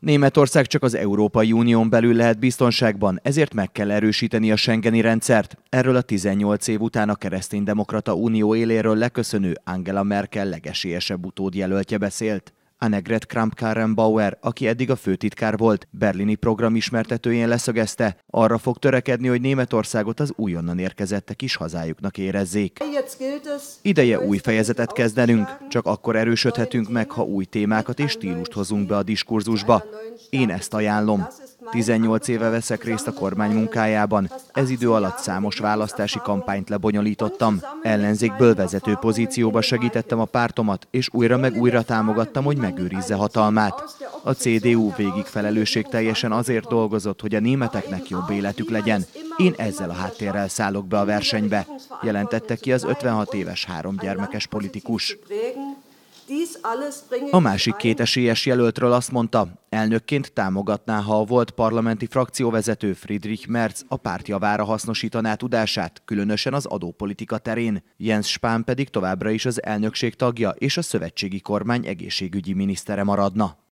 Németország csak az Európai Unión belül lehet biztonságban, ezért meg kell erősíteni a Schengeni rendszert. Erről a 18 év után a kereszténydemokrata unió éléről leköszönő Angela Merkel legesélyesebb utódjelöltje beszélt. Annegret Kramp-Karrenbauer, aki eddig a főtitkár volt, berlini program ismertetőjén leszögezte, arra fog törekedni, hogy Németországot az újonnan érkezettek is hazájuknak érezzék. Ideje új fejezetet kezdenünk, csak akkor erősödhetünk meg, ha új témákat és stílust hozunk be a diskurzusba. Én ezt ajánlom. 18 éve veszek részt a kormány munkájában. Ez idő alatt számos választási kampányt lebonyolítottam. Ellenzékből vezető pozícióba segítettem a pártomat, és újra meg újra támogattam, hogy megőrizze hatalmát. A CDU végig teljesen azért dolgozott, hogy a németeknek jobb életük legyen. Én ezzel a háttérrel szállok be a versenybe, jelentette ki az 56 éves háromgyermekes politikus. A másik két esélyes jelöltről azt mondta, elnökként támogatná, ha a volt parlamenti frakcióvezető Friedrich Merz a párt javára hasznosítaná tudását, különösen az adópolitika terén. Jens Spahn pedig továbbra is az elnökség tagja és a szövetségi kormány egészségügyi minisztere maradna.